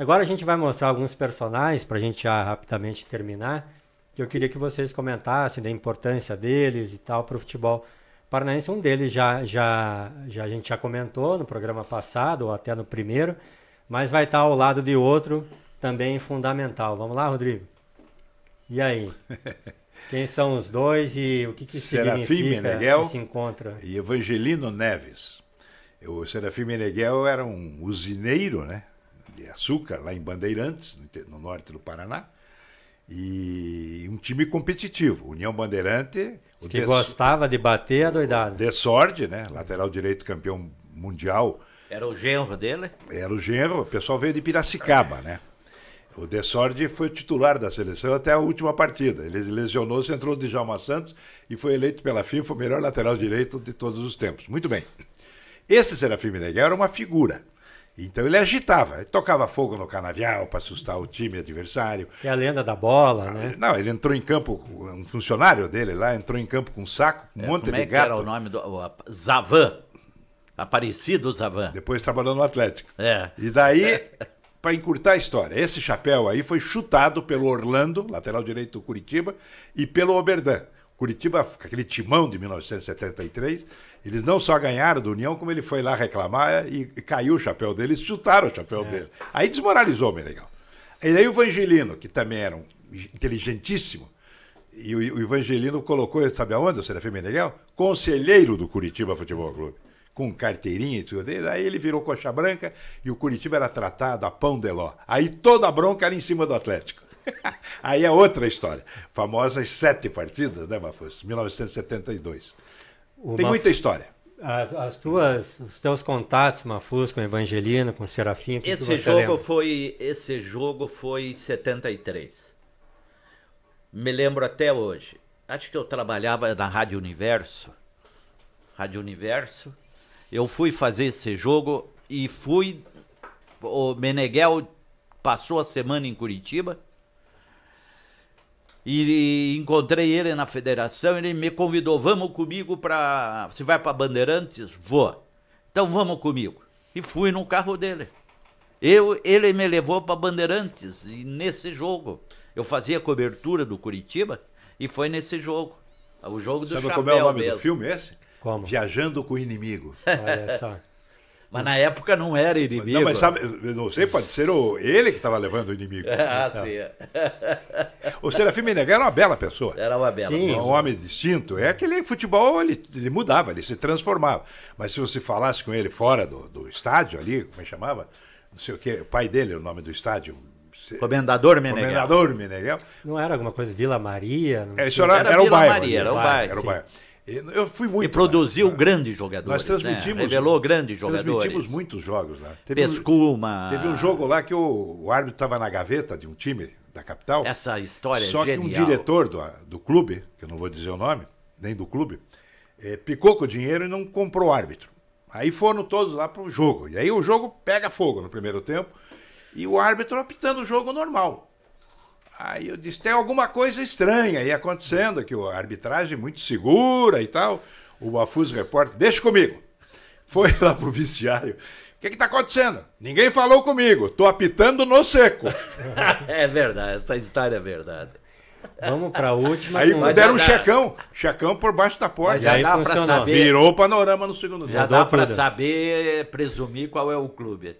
Agora a gente vai mostrar alguns personagens para a gente já rapidamente terminar, que eu queria que vocês comentassem da importância deles e tal para o futebol paranaense. Um deles já, já, já a gente já comentou no programa passado ou até no primeiro, mas vai estar ao lado de outro também fundamental. Vamos lá, Rodrigo? E aí? Quem são os dois e o que, que Serafim significa Meneghel esse encontro? E Evangelino Neves. O Serafim Meneghel era um usineiro, né? de açúcar, lá em Bandeirantes, no norte do Paraná. E um time competitivo. União Bandeirante. O que de... gostava de bater a doidada. De sorte, né? Lateral direito campeão mundial. Era o genro dele? Era o genro, o pessoal veio de Piracicaba, né? O Desordi foi titular da seleção até a última partida. Ele lesionou-se, entrou o Djalma Santos e foi eleito pela FIFA o melhor lateral direito de todos os tempos. Muito bem. Esse Serafim Meneghel era uma figura. Então ele agitava, ele tocava fogo no canavial para assustar o time adversário. É a lenda da bola, né? Ah, não, ele entrou em campo, um funcionário dele lá entrou em campo com um saco, um é, monte como de é gato. Que era o nome do Zavan. Aparecido Zavan. Depois trabalhou no Atlético. É. E daí, para encurtar a história, esse chapéu aí foi chutado pelo Orlando, lateral direito do Curitiba, e pelo Oberdan. Curitiba, aquele timão de 1973, eles não só ganharam do União, como ele foi lá reclamar e caiu o chapéu dele, eles chutaram o chapéu é. dele. Aí desmoralizou o Meneghel. E aí o Evangelino, que também era um inteligentíssimo, e o Evangelino colocou, sabe aonde, o Serafim Meneghel? Conselheiro do Curitiba Futebol Clube com carteirinha e tudo. Aí ele virou coxa branca e o Curitiba era tratado a pão de ló. Aí toda a bronca era em cima do Atlético. Aí é outra história. Famosas sete partidas, né, Mafus? 1972. O Tem Maf... muita história. As, as, tuas, os teus contatos, Mafus, com Evangelina, com Serafim, que esse que jogo lembra? foi esse jogo foi 73. Me lembro até hoje. Acho que eu trabalhava na Rádio Universo. Rádio Universo. Eu fui fazer esse jogo e fui o Meneghel passou a semana em Curitiba e encontrei ele na federação, ele me convidou, vamos comigo para. Você vai para Bandeirantes? Vou. Então vamos comigo. E fui no carro dele. Eu, ele me levou para Bandeirantes e nesse jogo eu fazia cobertura do Curitiba e foi nesse jogo. O jogo do Sabe Chapéu como é o nome mesmo. do filme esse? Como? Viajando com o inimigo. Olha só. Mas na época não era inimigo. Não, mas sabe, não sei, pode ser o, ele que estava levando o inimigo. ah, então. sim. o Serafim Meneghel era uma bela pessoa. Era uma bela sim, pessoa. Um homem distinto. É aquele futebol, ele, ele mudava, ele se transformava. Mas se você falasse com ele fora do, do estádio ali, como é chamava? Não sei o quê, o pai dele, o nome do estádio, Comendador Meneghel. Comendador Meneghel. Não era alguma coisa Vila Maria? Não é, isso era, era, era, o bairro, Maria, ali, era, o bairro. Era o bairro. Era o bairro. Eu fui muito. E produziu lá, né? grandes jogadores. Nós transmitimos. Né? Revelou grandes jogadores. Transmitimos muitos jogos lá. Né? Teve Pescuma. Um, teve um jogo lá que o, o árbitro estava na gaveta de um time da capital. Essa história é Só é que um diretor do, do clube, que eu não vou dizer o nome, nem do clube, é, picou com o dinheiro e não comprou o árbitro. Aí foram todos lá pro jogo. E aí o jogo pega fogo no primeiro tempo e o árbitro apitando o jogo normal. Aí eu disse: tem alguma coisa estranha aí acontecendo, que a arbitragem é muito segura e tal. O Bafus repórter, deixa comigo. Foi lá pro viciário O que está acontecendo? Ninguém falou comigo. Tô apitando no seco. é verdade, essa história é verdade. Vamos para a última. Aí deram um checão, checão por baixo da porta. Mas já aí dá funcionou. Pra saber, Virou panorama no segundo tempo. Já dá para saber, presumir qual é o clube.